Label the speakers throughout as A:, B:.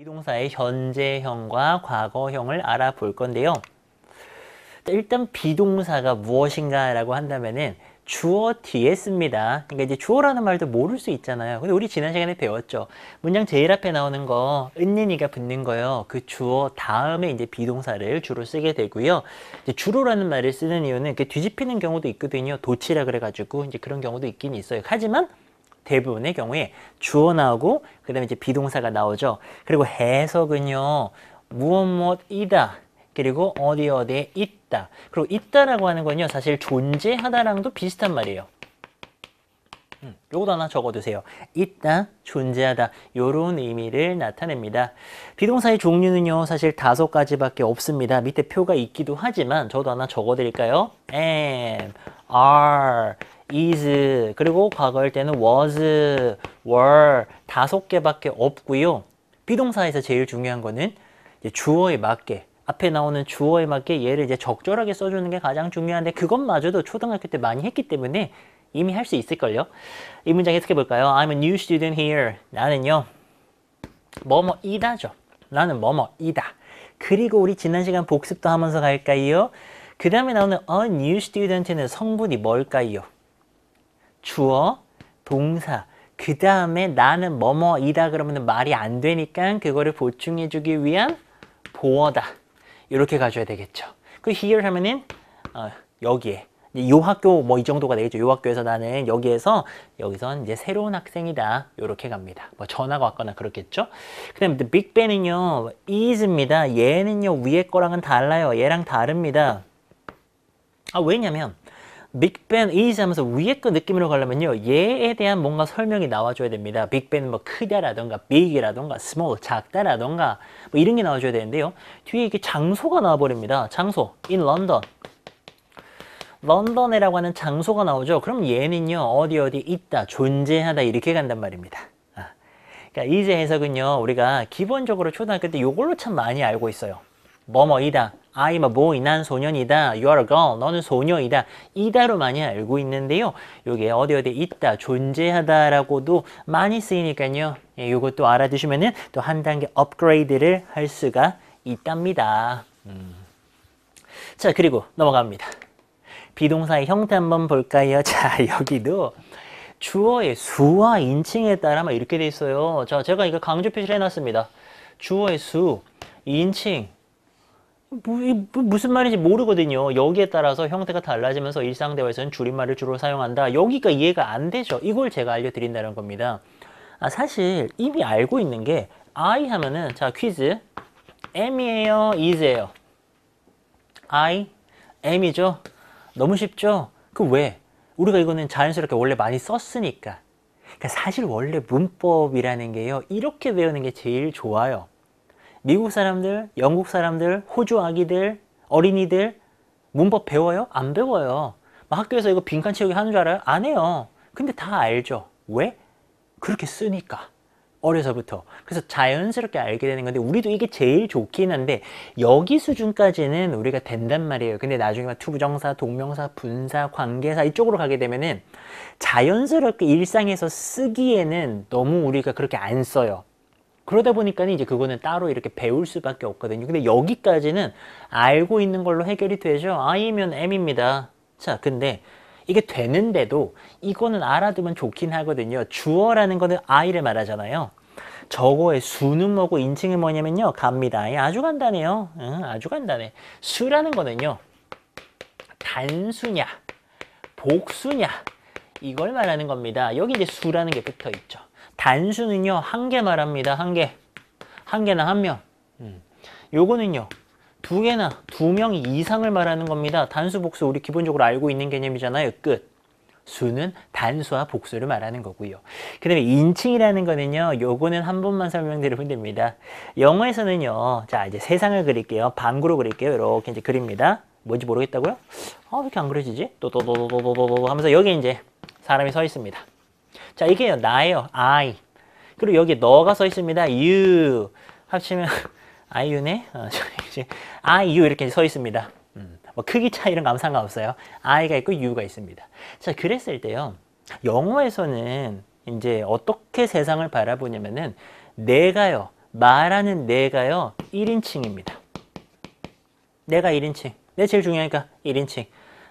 A: 이 동사의 현재형과 과거형을 알아볼 건데요. 일단 비동사가 무엇인가 라고 한다면은 주어 뒤에 씁니다. 그러니까 이제 주어라는 말도 모를 수 있잖아요. 근데 우리 지난 시간에 배웠죠. 문장 제일 앞에 나오는 거, 은니니가 붙는 거요. 예그 주어 다음에 이제 비동사를 주로 쓰게 되고요. 이제 주로라는 말을 쓰는 이유는 이 뒤집히는 경우도 있거든요. 도치라 그래가지고 이제 그런 경우도 있긴 있어요. 하지만 대부분의 경우에 주어 나오고 그 다음에 이제 비동사가 나오죠. 그리고 해석은요. 무엇 무엇이다. 그리고 어디 어디에 있다. 그리고 있다라고 하는 건요. 사실 존재하다랑도 비슷한 말이에요. 음, 요것도 하나 적어두세요. 있다, 존재하다 요런 의미를 나타냅니다. 비동사의 종류는요. 사실 다섯 가지밖에 없습니다. 밑에 표가 있기도 하지만 저도 하나 적어드릴까요? am, are, is 그리고 과거일 때는 was, were 다섯 개밖에 없고요. 비동사에서 제일 중요한 거는 주어에 맞게 앞에 나오는 주어에 맞게 얘를 이제 적절하게 써주는 게 가장 중요한데 그것마저도 초등학교 때 많이 했기 때문에 이미 할 수 있을걸요. 이 문장 해석해 볼까요? I'm a new student here. 나는요. 뭐 뭐이다죠. 나는 뭐 뭐이다. 그리고 우리 지난 시간 복습도 하면서 갈까요? 그 다음에 나오는 a new student는 성분이 뭘까요? 주어, 동사, 그 다음에 나는 뭐뭐이다 그러면 말이 안 되니까 그거를 보충해주기 위한 보어다. 이렇게 가져야 되겠죠. 그 here 하면은 어, 여기에 요 학교 뭐 이 정도가 되겠죠. 요 학교에서 나는 여기에서 여기선 이제 새로운 학생이다. 요렇게 갑니다. 뭐 전화가 왔거나 그렇겠죠. 그다음에 빅 h 은요 is입니다. 얘는요 위에 거랑은 달라요. 얘랑 다릅니다. 아 왜냐면 빅벤 이즈 하면서 위에 거 느낌으로 가려면요 얘에 대한 뭔가 설명이 나와줘야 됩니다 빅벤은뭐 크다라던가 빅이라던가 스몰 작다라던가 뭐 이런 게 나와줘야 되는데요 뒤에 이게 장소가 나와버립니다 장소 in London 런던이라고 하는 장소가 나오죠 그럼 얘는요 어디 어디 있다 존재하다 이렇게 간단 말입니다 아. 그러니까 이제 해석은요 우리가 기본적으로 초등학교 때 이걸로 참 많이 알고 있어요 뭐뭐이다. I'm a boy, 난 소년이다. You are a girl, 너는 소녀이다. 이다로 많이 알고 있는데요. 이게 어디 어디 있다, 존재하다라고도 많이 쓰이니까요. 예, 이것도 알아두시면 은또 한 단계 업그레이드를 할 수가 있답니다. 음. 자, 그리고 넘어갑니다. 비동사의 형태 한번 볼까요? 자, 여기도 주어의 수와 인칭에 따라 막 이렇게 돼 있어요. 자, 제가 이거 강조 표시를 해놨습니다. 주어의 수, 인칭, 무슨 말인지 모르거든요. 여기에 따라서 형태가 달라지면서 일상 대화에서는 줄임말을 주로 사용한다. 여기가 이해가 안 되죠. 이걸 제가 알려드린다는 겁니다. 아, 사실 이미 알고 있는 게 I 하면은 자 퀴즈 M이에요, i s 에요 I, M이죠. 너무 쉽죠. 그 왜? 우리가 이거는 자연스럽게 원래 많이 썼으니까. 그러니까 사실 원래 문법이라는 게요. 이렇게 배우는 게 제일 좋아요. 미국 사람들, 영국 사람들, 호주 아기들, 어린이들 문법 배워요? 안 배워요. 막 학교에서 이거 빈칸 채우기 하는 줄 알아요? 안 해요. 근데 다 알죠. 왜? 그렇게 쓰니까. 어려서부터. 그래서 자연스럽게 알게 되는 건데 우리도 이게 제일 좋긴 한데 여기 수준까지는 우리가 된단 말이에요. 근데 나중에 막 투부정사, 동명사, 분사, 관계사 이쪽으로 가게 되면은 자연스럽게 일상에서 쓰기에는 너무 우리가 그렇게 안 써요. 그러다 보니까 이제 그거는 따로 이렇게 배울 수밖에 없거든요. 근데 여기까지는 알고 있는 걸로 해결이 되죠. I면 M입니다. 자, 근데 이게 되는데도 이거는 알아두면 좋긴 하거든요. 주어라는 거는 I를 말하잖아요. 저거의 수는 뭐고 인칭은 뭐냐면요. 갑니다. 예, 아주 간단해요. 응, 아주 간단해. 수라는 거는요. 단수냐, 복수냐 이걸 말하는 겁니다. 여기 이제 수라는 게 붙어 있죠. 단수는요, 한 개 말합니다. 한 개. 한 개나 한 명. 음. 요거는요, 두 개나 두 명 이상을 말하는 겁니다. 단수, 복수 우리 기본적으로 알고 있는 개념이잖아요. 끝. 수는 단수와 복수를 말하는 거고요. 그 다음에 인칭이라는 거는요. 요거는 한 번만 설명드리면 됩니다. 영어에서는요. 자 이제 세상을 그릴게요. 방구로 그릴게요. 이렇게 이제 그립니다. 뭔지 모르겠다고요? 아왜 이렇게 안 그려지지? 또또또또또또또 하면서 여기 이제 사람이 서 있습니다. 자, 이게요. 나예요. I. 그리고 여기 너가 써 있습니다. You. 합치면 아이유네? 어, 아이유 이렇게 써 있습니다. 음, 뭐 크기 차 이런 거 아무 상관없어요. I가 있고 U가 있습니다. 자, 그랬을 때요. 영어에서는 이제 어떻게 세상을 바라보냐면은 내가요. 말하는 내가요. 1인칭입니다. 내가 1인칭. 내 제일 중요하니까 1인칭.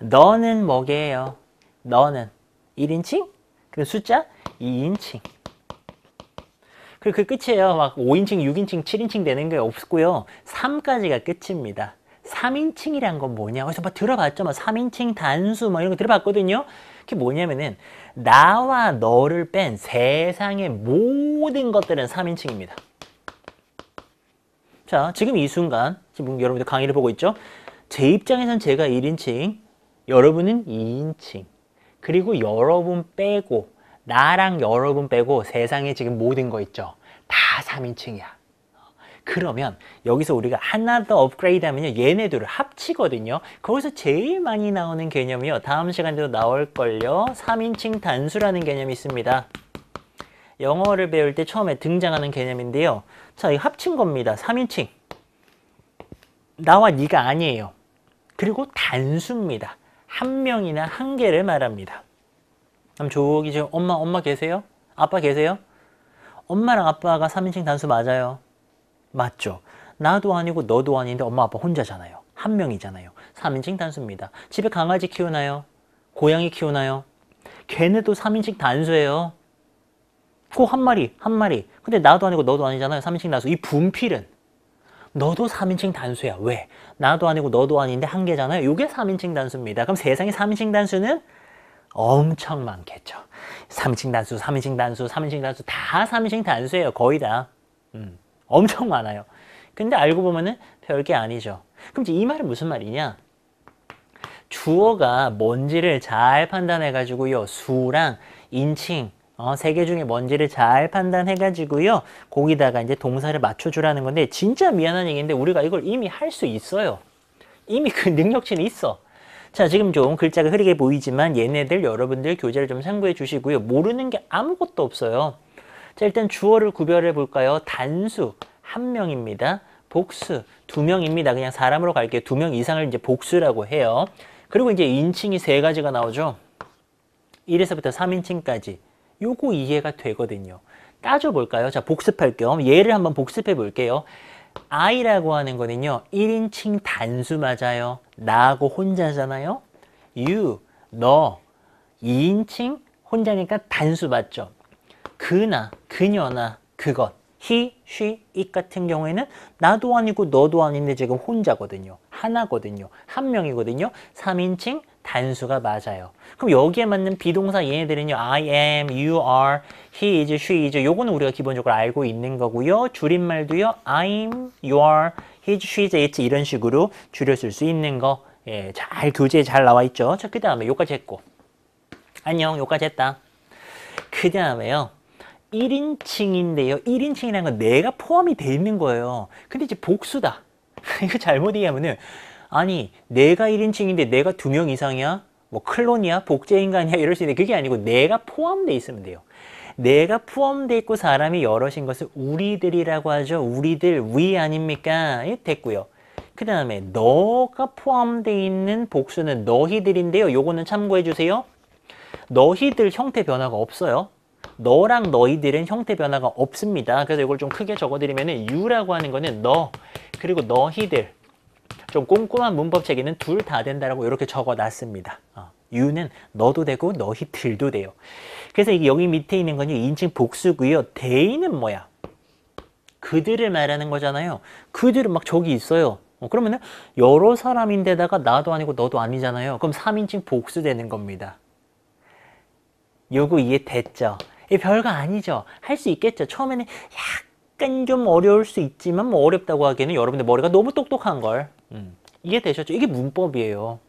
A: 너는 뭐게요? 너는 1인칭? 그리고 숫자 2인칭. 그리고 그 끝이에요. 막 5인칭, 6인칭, 7인칭 되는 게 없고요. 3까지가 끝입니다. 3인칭이란 건 뭐냐? 그래서 막 들어봤죠. 막 3인칭 단수 막 이런 거 들어봤거든요. 그게 뭐냐면은 나와 너를 뺀 세상의 모든 것들은 3인칭입니다. 자, 지금 이 순간 지금 여러분들 강의를 보고 있죠? 제 입장에선 제가 1인칭, 여러분은 2인칭. 그리고 여러분 빼고 나랑 여러분 빼고 세상에 지금 모든 거 있죠. 다 3인칭이야. 그러면 여기서 우리가 하나 더 업그레이드 하면 얘네들을 합치거든요. 거기서 제일 많이 나오는 개념이요. 다음 시간에도 나올걸요. 3인칭 단수라는 개념이 있습니다. 영어를 배울 때 처음에 등장하는 개념인데요. 자, 이 합친 겁니다. 3인칭. 나와 네가 아니에요. 그리고 단수입니다. 한 명이나 한 개를 말합니다. 그럼 조기 지금 엄마, 엄마 계세요? 아빠 계세요? 엄마랑 아빠가 3인칭 단수 맞아요. 맞죠? 나도 아니고 너도 아닌데 엄마 아빠 혼자잖아요. 한 명이잖아요. 3인칭 단수입니다. 집에 강아지 키우나요? 고양이 키우나요? 걔네도 3인칭 단수예요. 꼭한 마리, 한 마리. 근데 나도 아니고 너도 아니잖아요. 3인칭 단수. 이 분필은 너도 3인칭 단수야. 왜? 나도 아니고 너도 아닌데 한 개잖아요. 이게 3인칭 단수입니다. 그럼 세상에 3인칭 단수는 엄청 많겠죠. 3인칭 단수, 3인칭 단수, 3인칭 단수 다 3인칭 단수예요. 거의 다. 음, 엄청 많아요. 근데 알고 보면은 별게 아니죠. 그럼 이 말은 무슨 말이냐? 주어가 뭔지를 잘 판단해가지고요. 수랑 인칭, 어, 세 개 중에 뭔지를 잘 판단해가지고요. 거기다가 이제 동사를 맞춰주라는 건데 진짜 미안한 얘기인데 우리가 이걸 이미 할 수 있어요. 이미 그 능력치는 있어. 자 지금 좀 글자가 흐리게 보이지만 얘네들 여러분들 교재를 좀 참고해 주시고요. 모르는 게 아무것도 없어요. 자 일단 주어를 구별해 볼까요? 단수 한 명입니다. 복수 두 명입니다. 그냥 사람으로 갈게요. 두 명 이상을 이제 복수라고 해요. 그리고 이제 인칭이 세 가지가 나오죠. 1에서부터 3인칭까지 요거 이해가 되거든요. 따져볼까요? 자, 복습할 겸 예를 한번 복습해 볼게요. I라고 하는 거는요. 1인칭 단수 맞아요. 나하고 혼자잖아요. You, 너, 2인칭 혼자니까 단수 맞죠. 그나, 그녀나, 그것. he, she, it 같은 경우에는 나도 아니고 너도 아닌데 지금 혼자거든요. 하나거든요. 한 명이거든요. 3인칭 단수가 맞아요. 그럼 여기에 맞는 비동사 얘네들은요. I am, you are, he is, she is. 요거는 우리가 기본적으로 알고 있는 거고요. 줄임말도요. I'm, you are, his, she's, i t 이런 식으로 줄여 쓸 수 있는 거. 예, 잘 교재에 잘 나와 있죠. 자, 그 다음에 요까지 했고. 안녕, 요까지 했다. 그 다음에요. 1인칭인데요. 1인칭이라는 건 내가 포함이 돼 있는 거예요. 근데 이제 복수다. 이거 잘못 이해하면은 아니 내가 1인칭인데 내가 2명 이상이야? 뭐 클론이야? 복제인간이야? 이럴 수 있는데 그게 아니고 내가 포함돼 있으면 돼요. 내가 포함돼 있고 사람이 여럿인 것을 우리들이라고 하죠. 우리들 위 아닙니까? 예, 됐고요. 그 다음에 너가 포함돼 있는 복수는 너희들인데요. 요거는 참고해 주세요. 너희들 형태 변화가 없어요. 너랑 너희들은 형태 변화가 없습니다. 그래서 이걸 좀 크게 적어드리면 유라고 하는 거는 너 그리고 너희들 좀 꼼꼼한 문법 체계는 둘 다 된다라고 이렇게 적어놨습니다. 어. 유는 너도 되고 너희들도 돼요. 그래서 이게 여기 밑에 있는 건요. 인칭 복수고요. 대인은 뭐야? 그들을 말하는 거잖아요. 그들은 막 저기 있어요. 어, 그러면은 여러 사람인데다가 나도 아니고 너도 아니잖아요. 그럼 3인칭 복수되는 겁니다. 요거 이해 됐죠? 예, 별거 아니죠. 할 수 있겠죠. 처음에는 약간 좀 어려울 수 있지만 뭐 어렵다고 하기에는 여러분들 머리가 너무 똑똑한 걸 음, 이해되셨죠? 이게 문법이에요.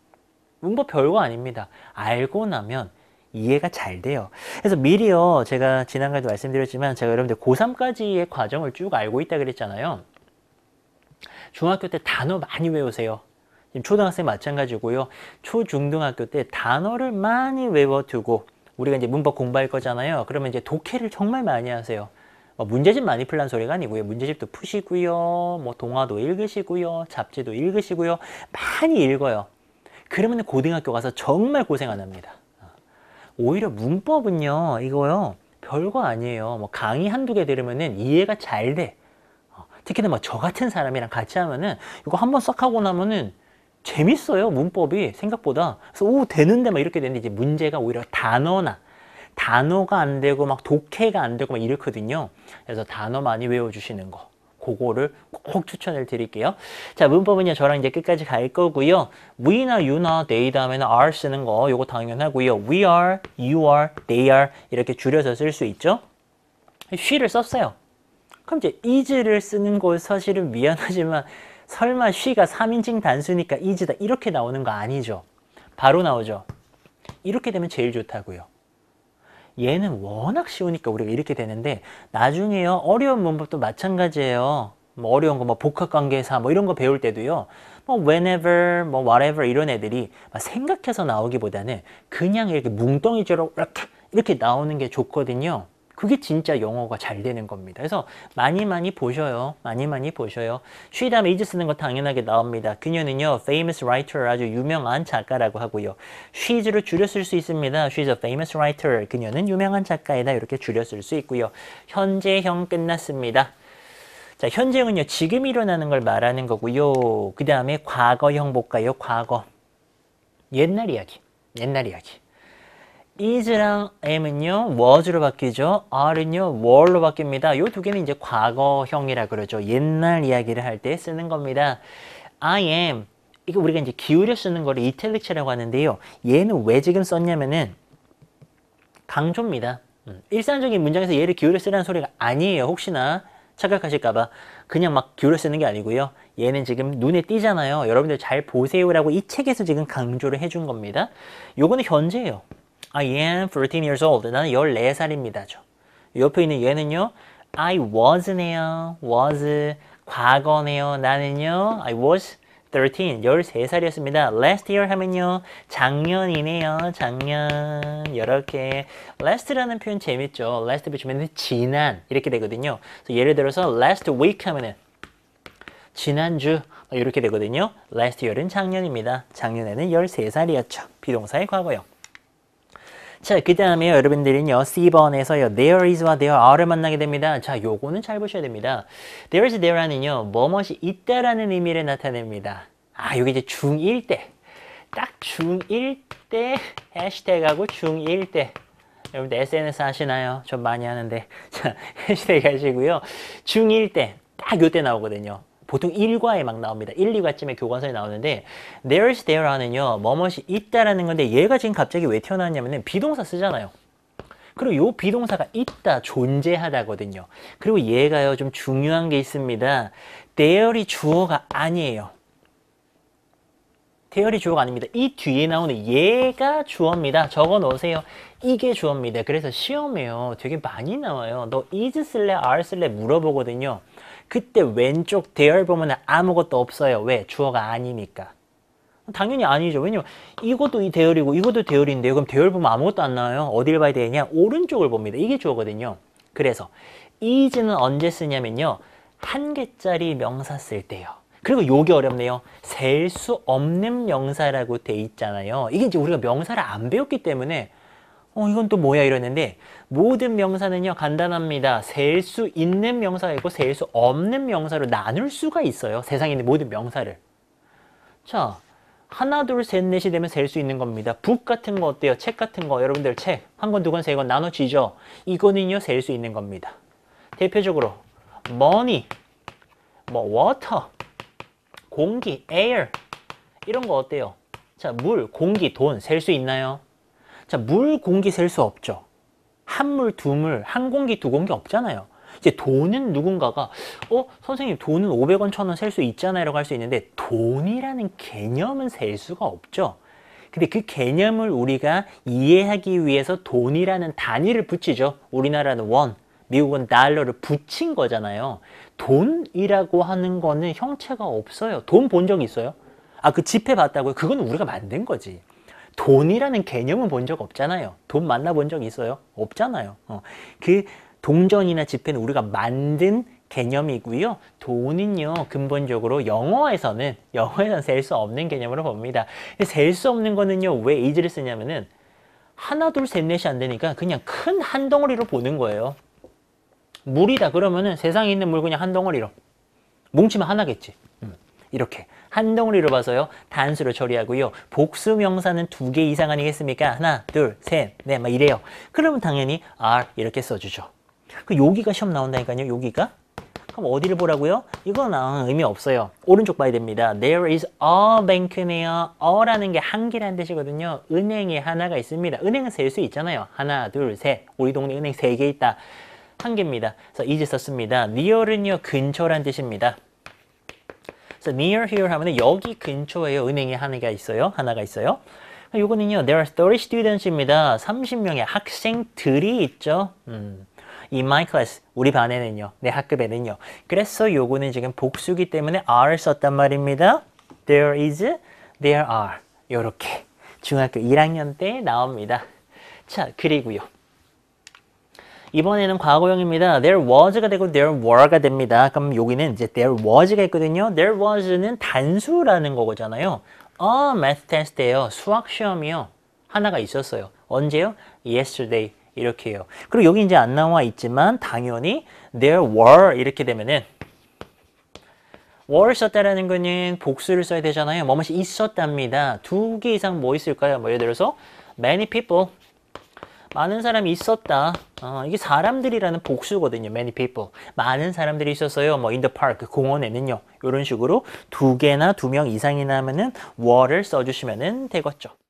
A: 문법 별거 아닙니다. 알고 나면 이해가 잘 돼요. 그래서 미리요, 제가 지난번에도 말씀드렸지만 제가 여러분들 고3까지의 과정을 쭉 알고 있다 그랬잖아요. 중학교 때 단어 많이 외우세요. 지금 초등학생 마찬가지고요. 초중등학교 때 단어를 많이 외워두고 우리가 이제 문법 공부할 거잖아요. 그러면 이제 독해를 정말 많이 하세요. 뭐 문제집 많이 풀란 소리가 아니고요. 문제집도 푸시고요. 뭐 동화도 읽으시고요. 잡지도 읽으시고요. 많이 읽어요. 그러면 고등학교 가서 정말 고생 안 합니다. 오히려 문법은요. 이거요. 별거 아니에요. 뭐 강의 한두 개 들으면은 이해가 잘 돼. 어, 특히나 뭐 저 같은 사람이랑 같이 하면은 이거 한번 싹 하고 나면은 재밌어요 문법이 생각보다 그래서 오 되는데 막 이렇게 되는데 이제 문제가 오히려 단어나 단어가 안 되고 막 독해가 안 되고 막 이렇거든요 그래서 단어 많이 외워주시는 거 그거를 꼭 추천을 드릴게요 자 문법은요 저랑 이제 끝까지 갈 거고요 we나 you나 they 다음에는 are 쓰는 거 요거 당연하고요 we are, you are, they are 이렇게 줄여서 쓸 수 있죠 she를 썼어요 그럼 이제 is를 쓰는 거 사실은 미안하지만 설마 쉬가 3인칭 단수니까 이지다 이렇게 나오는 거 아니죠. 바로 나오죠. 이렇게 되면 제일 좋다고요. 얘는 워낙 쉬우니까 우리가 이렇게 되는데 나중에요. 어려운 문법도 마찬가지예요. 뭐 어려운 거 뭐 복합관계사 뭐 이런 거 배울 때도요. 뭐 whenever, 뭐 whatever 이런 애들이 생각해서 나오기보다는 그냥 이렇게 뭉덩이처럼 이렇게 나오는 게 좋거든요. 그게 진짜 영어가 잘 되는 겁니다. 그래서 많이 많이 보셔요. 많이 많이 보셔요. 쉬다음 이즈 쓰는 거 당연하게 나옵니다. 그녀는요. famous writer 아주 유명한 작가라고 하고요. s h e s 줄여 쓸 수 있습니다. she's a famous writer. 그녀는 유명한 작가이다. 이렇게 줄여 쓸 수 있고요. 현재형 끝났습니다. 자, 현재형은요. 지금 일어나는 걸 말하는 거고요. 그 다음에 과거형 볼까요? 과거. 옛날 이야기. 옛날 이야기. is랑 am은요 was로 바뀌죠. are는요 were로 바뀝니다. 요 두 개는 이제 과거형이라 그러죠. 옛날 이야기를 할 때 쓰는 겁니다. I am 이거 우리가 이제 기울여 쓰는 거를 이탈릭체라고 하는데요. 얘는 왜 지금 썼냐면은 강조입니다. 음, 일상적인 문장에서 얘를 기울여 쓰라는 소리가 아니에요. 혹시나 착각하실까봐 그냥 막 기울여 쓰는 게 아니고요. 얘는 지금 눈에 띄잖아요. 여러분들 잘 보세요라고 이 책에서 지금 강조를 해 준 겁니다. 요거는 현재예요. I am 13 years old. 나는 14살입니다죠. 옆에 있는 얘는요. I was네요. was 과거네요. 나는요. I was 13, 13살이었습니다. last year 하면요. 작년이네요. 작년. 이렇게 last라는 표현 재밌죠. last 붙이면 지난 이렇게 되거든요. 예를 들어서 last week 하면은 지난주 이렇게 되거든요. last year은 작년입니다. 작년에는 13살이었죠. 비동사의 과거형. 자, 그 다음에 여러분들은요, C번에서요, there is와 there are를 만나게 됩니다. 자, 요거는 잘 보셔야 됩니다. there is, there a 는요 뭐뭇이 있다라는 의미를 나타냅니다. 아, 요게 이제 중1 때. 딱 중1 때 해시태그하고 중1 때. 여러분들 SNS 하시나요? 좀 많이 하는데. 자, 해시태그 하시고요. 중1 때. 딱 요 때 나오거든요. 보통 1과에 막 나옵니다. 1, 2과쯤에 교과서에 나오는데 there's there라는요. 뭐뭇이 있다라는 건데 얘가 지금 갑자기 왜 튀어나왔냐면 비동사 쓰잖아요. 그리고 요 비동사가 있다, 존재하다거든요. 그리고 얘가요. 좀 중요한 게 있습니다. there이 주어가 아니에요. t h 이 주어가 아닙니다. 이 뒤에 나오는 얘가 주어입니다. 적어 놓으세요. 이게 주어입니다. 그래서 시험에요. 되게 많이 나와요. 너 is 슬래 are 쓸래 물어보거든요. 그때 왼쪽 대열보면은 아무것도 없어요. 왜? 주어가 아니니까. 당연히 아니죠. 왜냐면 이것도 이 대열이고 이것도 대열인데 그럼 대열 보면 아무것도 안 나와요. 어디를 봐야 되냐? 오른쪽을 봅니다. 이게 주어거든요. 그래서 이즈는 언제 쓰냐면요. 한 개짜리 명사 쓸 때요. 그리고 요게 어렵네요. 셀 수 없는 명사라고 돼 있잖아요. 이게 이제 우리가 명사를 안 배웠기 때문에 어 이건 또 뭐야 이랬는데 모든 명사는요 간단합니다. 셀 수 있는 명사이고 셀 수 없는 명사로 나눌 수가 있어요. 세상에 있는 모든 명사를. 자 하나 둘 셋 넷이 되면 셀 수 있는 겁니다. 북 같은 거 어때요? 책 같은 거 여러분들 책 한 권, 두 권, 세 권 나눠지죠? 이거는요 셀 수 있는 겁니다. 대표적으로 money, 뭐 water, 공기, air 이런 거 어때요? 자, 물, 공기, 돈 셀 수 있나요? 자, 물, 공기 셀 수 없죠. 한 물, 두 물, 한 공기, 두 공기 없잖아요. 이제 돈은 누군가가 어? 선생님 돈은 500원, 1000원 셀 수 있잖아요 라고 할 수 있는데 돈이라는 개념은 셀 수가 없죠. 근데 그 개념을 우리가 이해하기 위해서 돈이라는 단위를 붙이죠. 우리나라는 원, 미국은 달러를 붙인 거잖아요. 돈이라고 하는 거는 형체가 없어요. 돈 본 적 있어요? 아, 그 지폐 봤다고요? 그건 우리가 만든 거지. 돈이라는 개념은 본 적 없잖아요. 돈 만나본 적 있어요? 없잖아요. 어. 그 동전이나 지폐는 우리가 만든 개념이고요. 돈은요, 근본적으로 영어에서는, 영어에서는 셀 수 없는 개념으로 봅니다. 셀 수 없는 거는요, 왜 이지를 쓰냐면은, 하나, 둘, 셋, 넷이 안 되니까 그냥 큰 한 덩어리로 보는 거예요. 물이다 그러면은 세상에 있는 물 그냥 한 덩어리로. 뭉치면 하나겠지. 음. 이렇게. 한 덩어리로 봐서요. 단수로 처리하고요. 복수 명사는 두 개 이상 아니겠습니까? 하나, 둘, 셋, 넷, 막 이래요. 그러면 당연히 a r 이렇게 써주죠. 그 여기가 시험 나온다니까요. 여기가. 그럼 어디를 보라고요? 이건 아, 의미 없어요. 오른쪽 봐야 됩니다. There is a bank네요. a라는 게 한 개라는 뜻이거든요. 은행에 하나가 있습니다. 은행은 셀 수 있잖아요. 하나, 둘, 셋. 우리 동네 은행 세 개 있다. 한 개입니다. 그래서 이제 썼습니다. near은요, 근처란 뜻입니다. 그래서 near here 하면 여기 근처에 은행이 하나가 있어요. 하나가 있어요. 요거는요, there are 30 students입니다. 30명의 학생들이 있죠. 음. in my class, 우리 반에는요, 내 학급에는요. 그래서 요거는 지금 복수기 때문에 are 썼단 말입니다. there is, there are. 요렇게 중학교 1학년 때 나옵니다. 자, 그리고요. 이번에는 과거형입니다. There was가 되고 there were가 됩니다. 그럼 여기는 이제 there was가 있거든요. There was는 단수라는 거잖아요. 아, math test예요. 수학 시험이요. 하나가 있었어요. 언제요? yesterday. 이렇게요. 그리고 여기 이제 안 나와 있지만 당연히 there were 이렇게 되면은 were 썼다라는 거는 복수를 써야 되잖아요. 뭐뭇이 있었답니다. 두 개 이상 뭐 있을까요? 뭐 예를 들어서 many people 많은 사람이 있었다. 어, 이게 사람들이라는 복수거든요. many people. 많은 사람들이 있었어요. 뭐 in the park, 그 공원에는요. 이런 식으로 두 개나 두 명 이상이나 하면은 were를 써주시면 되겠죠.